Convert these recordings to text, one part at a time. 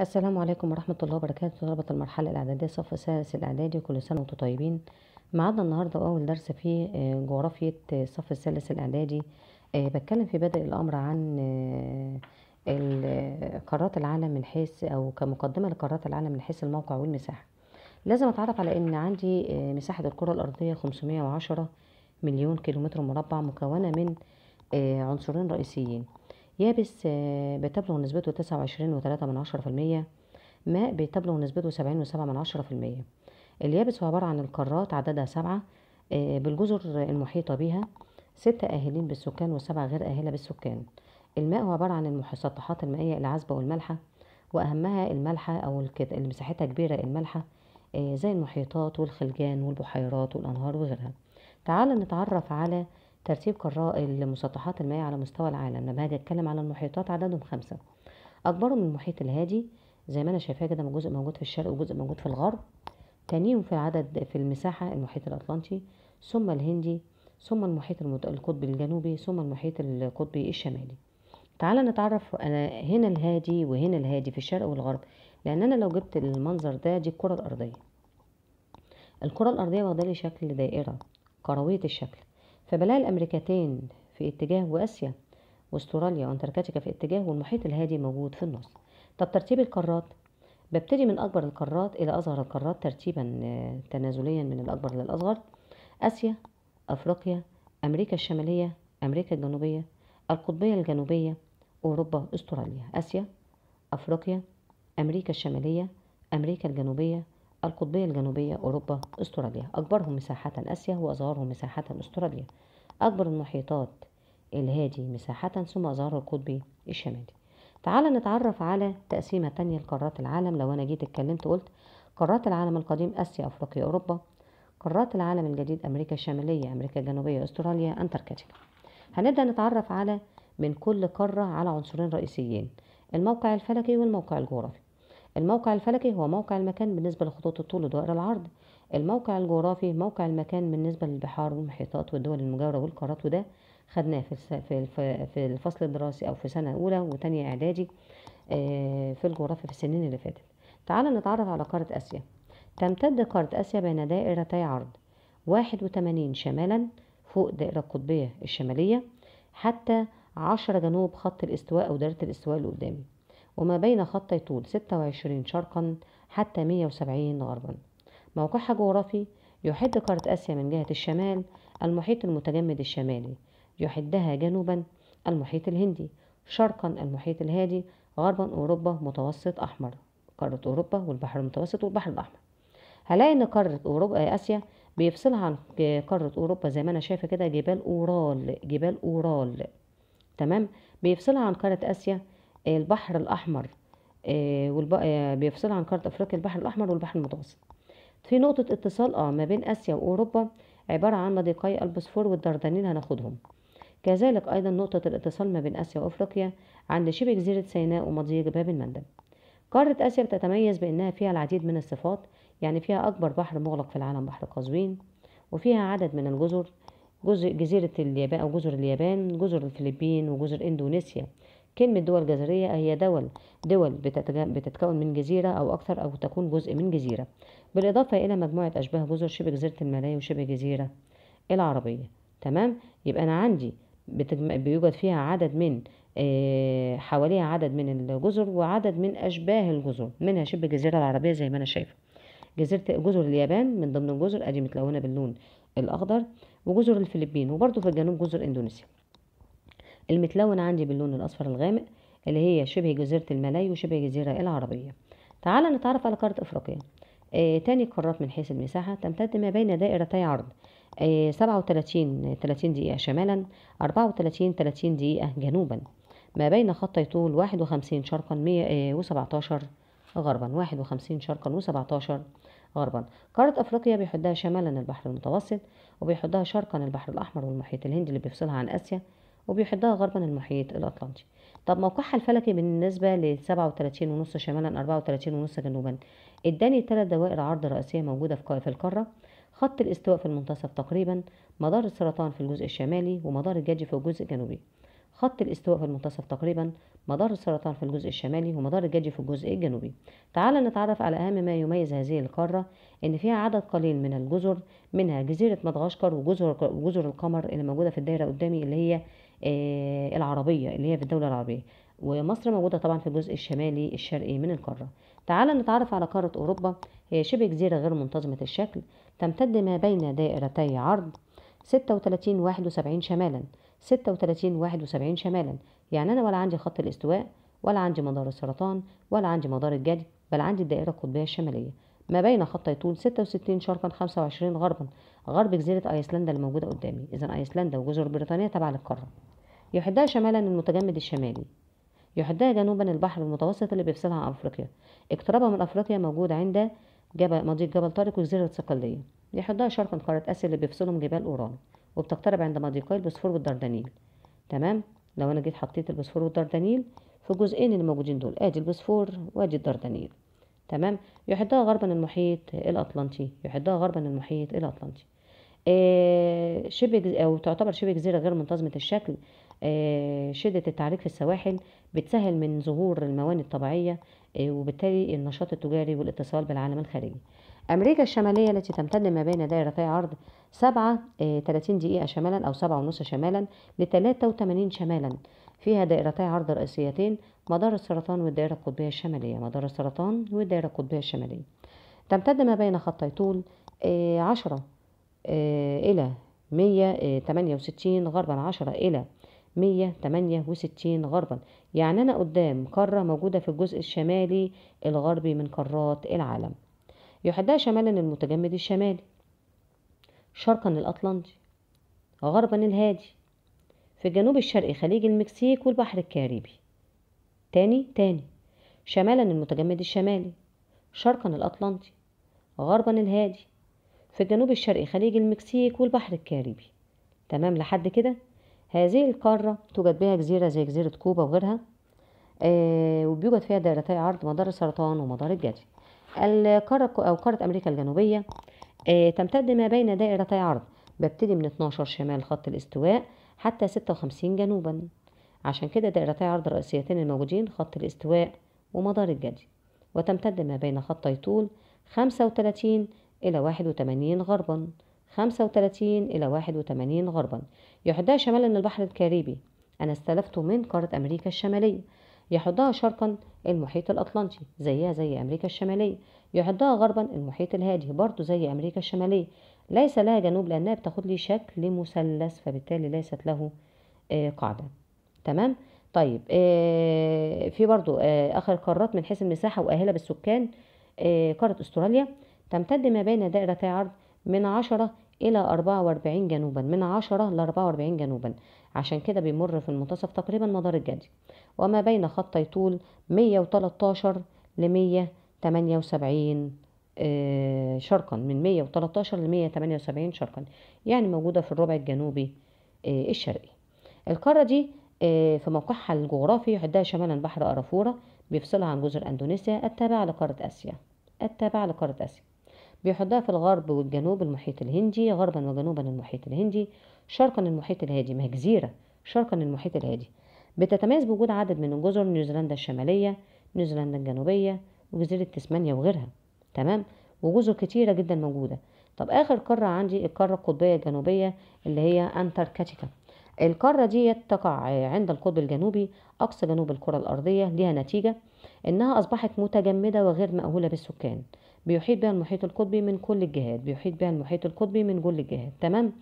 السلام عليكم ورحمة الله وبركاته طلبة المرحلة الإعدادية صف السادس الإعدادي كل سنة وأنتم طيبين معانا النهاردة وأول درس في آه، جغرافية الصف آه، الثالث الإعدادي آه، بتكلم في بدء الأمر عن قارات العالم من حيث أو كمقدمة لقارات العالم من حيث الموقع والمساحة لازم أتعرف على إن عندي مساحة الكرة الأرضية 510 مليون كيلومتر مربع مكونة من عنصرين رئيسيين يابس آه، بتبلغ نسبته تسعة وعشرين وتلاتة من عشرة في المية ماء بتبلغ نسبته سبعين وسبعة من عشرة في المية اليابس هو عبارة عن القارات عددها سبعة آه، بالجزر المحيطة بها ستة أهلين بالسكان وسبعة غير آهلة بالسكان الماء هو عبارة عن المسطحات المائية العذبة والمالحة وأهمها المالحة أو اللي مساحتها كبيرة المالحة آه، زي المحيطات والخلجان والبحيرات والأنهار وغيرها تعال نتعرف على ترتيب قراء المسطحات المائية على مستوى العالم لما هاجي اتكلم على المحيطات عددهم خمسة أكبرهم المحيط الهادي زي ما أنا شايفاه كده جزء موجود في الشرق وجزء موجود في الغرب تانيهم في العدد في المساحة المحيط الأطلنطي ثم الهندي ثم المحيط القطبي الجنوبي ثم المحيط القطبي الشمالي تعال نتعرف أنا هنا الهادي وهنا الهادي في الشرق والغرب لأن أنا لو جبت المنظر ده دي الكرة الأرضية الكرة الأرضية واخدة لي شكل دائرة كروية الشكل فبلاء الأمريكتين في اتجاه وآسيا واستراليا وأنتركتيكا في اتجاه والمحيط الهادي موجود في النص طب ترتيب القارات ببتدي من أكبر القارات إلى أصغر القارات ترتيبا آه، تنازليا من الأكبر للأصغر آسيا أفريقيا أمريكا الشمالية أمريكا الجنوبية القطبية الجنوبية أوروبا أستراليا آسيا أفريقيا أمريكا الشمالية أمريكا الجنوبية القطبية الجنوبية أوروبا أستراليا أكبرهم مساحة آسيا وأصغرهم مساحة أستراليا أكبر المحيطات الهادي مساحة ثم أظهر القطبي الشمالي تعال نتعرف على تقسيمة تانية لقارات العالم لو أنا جيت اتكلمت قلت قارات العالم القديم آسيا أفريقيا أوروبا قارات العالم الجديد أمريكا الشمالية أمريكا الجنوبية أستراليا أنتاركتيكا هنبدأ نتعرف على من كل قارة على عنصرين رئيسيين الموقع الفلكي والموقع الجغرافي الموقع الفلكي هو موقع المكان بالنسبة لخطوط الطول ودوائر العرض الموقع الجغرافي موقع المكان بالنسبة للبحار والمحيطات والدول المجاورة والقارات وده خدناه في الفصل الدراسي أو في سنة أولى وتانية إعدادي آه، في الجغرافيا في السنين اللي فاتت تعال نتعرف على قارة آسيا تمتد قارة آسيا بين دائرتي عرض واحد وتمانين شمالا فوق دائرة القطبية الشمالية حتى عشرة جنوب خط الاستواء أو دائرة الاستواء اللي قدامي وما بين خطي طول 26 شرقا حتى 170 غربا موقعها جغرافي يحد قارة آسيا من جهة الشمال المحيط المتجمد الشمالي يحدها جنوبا المحيط الهندي شرقا المحيط الهادي غربا أوروبا متوسط أحمر قارة أوروبا والبحر المتوسط والبحر الأحمر هلاقي إن قارة أوروبا آه، آسيا بيفصلها عن قارة أوروبا زي ما أنا شايفة كده جبال أورال جبال أورال تمام بيفصلها عن قارة آسيا البحر الأحمر آه، آه، بيفصلها عن قارة أفريقيا البحر الأحمر والبحر المتوسط في نقطة اتصال آه ما بين آسيا وأوروبا عبارة عن مضيقي البوسفور والدردنيل هناخدهم كذلك أيضا نقطة الاتصال ما بين آسيا وأفريقيا عند شبه جزيرة سيناء ومضيق باب المندب قارة آسيا بتتميز بأنها فيها العديد من الصفات يعني فيها أكبر بحر مغلق في العالم بحر قزوين وفيها عدد من الجزر جزء جزيرة اليابان أو جزر اليابان جزر الفلبين وجزر إندونيسيا كلمة دول جزرية هي دول دول بتتكون من جزيرة أو أكثر أو تكون جزء من جزيرة بالإضافة إلى مجموعة أشباه جزر شبه جزيرة الملاية وشبه جزيرة العربية تمام يبقى أنا عندي بيوجد فيها عدد من آه، حواليها عدد من الجزر وعدد من أشباه الجزر منها شبه الجزيرة العربية زي ما أنا شايفة جزيرة جزر اليابان من ضمن الجزر أدي متلونة باللون الأخضر وجزر الفلبين وبرضه في الجنوب جزر إندونيسيا المتلون عندي باللون الأصفر الغامق اللي هي شبه جزيرة الملاي وشبه جزيرة العربية تعال نتعرف على قارة أفريقيا آه تاني قارات من حيث المساحة تمتد ما بين دائرتي عرض آه 37 30 دقيقة شمالا 34 30 دقيقة جنوبا ما بين خطي طول 51 شرقا 117 آه، غربا 51 شرقا و17 غربا قارة أفريقيا بيحدها شمالا البحر المتوسط وبيحدها شرقا البحر الأحمر والمحيط الهندي اللي بيفصلها عن آسيا وبيحدها غربا المحيط الأطلنطي طب موقعها الفلكي بالنسبة ل 37.5 شمالا 34.5 جنوبا اداني ثلاث دوائر عرض رئيسية موجودة في القارة خط الاستواء في المنتصف تقريبا مدار السرطان في الجزء الشمالي ومدار الجدي في الجزء الجنوبي خط الاستواء في المنتصف تقريبا مدار السرطان في الجزء الشمالي ومدار الجدي في الجزء الجنوبي تعال نتعرف على أهم ما يميز هذه القارة إن فيها عدد قليل من الجزر منها جزيرة مدغشقر وجزر, وجزر القمر اللي موجودة في الدايرة قدامي اللي هي آه، العربية اللي هي في الدولة العربية ومصر موجودة طبعا في الجزء الشمالي الشرقي من القارة تعالى نتعرف على قارة أوروبا هي شبه جزيرة غير منتظمة الشكل تمتد ما بين دائرتي عرض 36 71 شمالا 36 71 شمالا يعني أنا ولا عندي خط الاستواء ولا عندي مدار السرطان ولا عندي مدار الجدي بل عندي الدائرة القطبية الشمالية ما بين خطي طول 66 شرقا 25 غربا غرب جزيرة أيسلندا اللي موجودة قدامي إذا أيسلندا وجزر بريطانيا تابعة للقارة يحدها شمالا المتجمد الشمالي يحدها جنوبا البحر المتوسط اللي بيفصلها عن أفريقيا اقترابها من أفريقيا موجود عند جبل مضيق جبل طارق وجزيرة صقلية يحدها شرقا قارة آسيا اللي بيفصلهم جبال أوران وبتقترب عند مضيقي البوسفور والدردنيل تمام لو أنا جيت حطيت البوسفور والدردنيل في الجزئين اللي موجودين دول ادي البوسفور وادي الدردنيل تمام يحدها غربا المحيط الأطلنطي يحدها غربا المحيط الأطلنطي آه، شبه أو تعتبر شبه جزيرة غير منتظمة الشكل آه، شدة التعريق في السواحل بتسهل من ظهور الموانئ الطبيعية آه، وبالتالي النشاط التجاري والاتصال بالعالم الخارجي أمريكا الشمالية التي تمتد ما بين دائرتي عرض 7 30 دقيقة شمالا أو 7 ونص شمالا ل 83 شمالا فيها دائرتي عرض رئيسيتين مدار السرطان والدائرة القطبية الشمالية مدار السرطان والدائرة القطبية الشمالية تمتد ما بين خطي طول آه، عشرة آه، إلى مية آه، تمانية وستين غربا عشرة إلى مية تمانية وستين غربا يعني أنا قدام قارة موجودة في الجزء الشمالي الغربي من قارات العالم يحدها شمالا المتجمد الشمالي شرقا الأطلنطي غربا الهادي في الجنوب الشرقي خليج المكسيك والبحر الكاريبي تاني تاني شمالا المتجمد الشمالي شرقا الأطلنطي غربا الهادي في الجنوب الشرقي خليج المكسيك والبحر الكاريبي تمام لحد كده هذه القارة توجد بها جزيرة زي جزيرة كوبا وغيرها آه وبيوجد فيها دائرتي عرض مدار السرطان ومدار الجدي القارة أو قارة أمريكا الجنوبية آه تمتد ما بين دائرتي عرض ببتدي من 12 شمال خط الاستواء حتى 56 جنوبا عشان كده دائرتي عرض الرئيسيتين الموجودين خط الاستواء ومدار الجدي وتمتد ما بين خطي طول 35 إلى 81 غربا 35 إلى 81 غربا يحدها شمالا البحر الكاريبي أنا استلفته من قارة أمريكا الشمالية يحدها شرقا المحيط الأطلنطي زيها زي أمريكا الشمالية يحدها غربا المحيط الهادي برضه زي أمريكا الشمالية ليس لها جنوب لأنها بتاخد لي شكل مثلث فبالتالي ليست له آه، قاعدة تمام طيب آه، في برضو آه، اخر القارات من حيث المساحه واهله بالسكان آه، قاره استراليا تمتد ما بين دائرتي عرض من 10 الى 44 جنوبا من 10 ل 44 جنوبا عشان كده بيمر في المنتصف تقريبا مدار الجدي وما بين خطي طول 113 ل 178 شرقا من 113 ل 178 شرقا يعني موجودة في الربع الجنوبي الشرقي القارة دي آه، في موقعها الجغرافي يحدها شمالا بحر أرافورة بيفصلها عن جزر أندونيسيا التابعة لقارة آسيا التابعة لقارة آسيا بيحدها في الغرب والجنوب المحيط الهندي غربا وجنوبا المحيط الهندي شرقا المحيط الهادي ما جزيرة شرقا المحيط الهادي بتتميز بوجود عدد من الجزر نيوزيلندا الشمالية نيوزيلندا الجنوبية وجزيرة تسمانيا وغيرها تمام وجزر كتيرة جدا موجودة طب آخر قارة عندي القارة القطبية الجنوبية اللي هي أنتاركتيكا القارة دي تقع عند القطب الجنوبي أقصى جنوب الكرة الأرضية ليها نتيجة إنها أصبحت متجمدة وغير مأهولة بالسكان بيحيط بها المحيط القطبي من كل الجهات بيحيط بها المحيط القطبي من كل الجهات تمام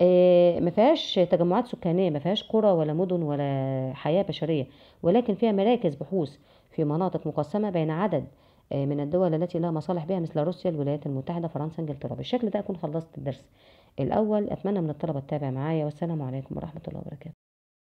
آه ما فيهاش تجمعات سكانيه ما فيهاش قرى ولا مدن ولا حياه بشريه ولكن فيها مراكز بحوث في مناطق مقسمه بين عدد آه، من الدول التي لها مصالح بها مثل روسيا الولايات المتحده فرنسا انجلترا بالشكل ده اكون خلصت الدرس الأول أتمنى من الطلبة تتابع معايا والسلام عليكم ورحمة الله وبركاته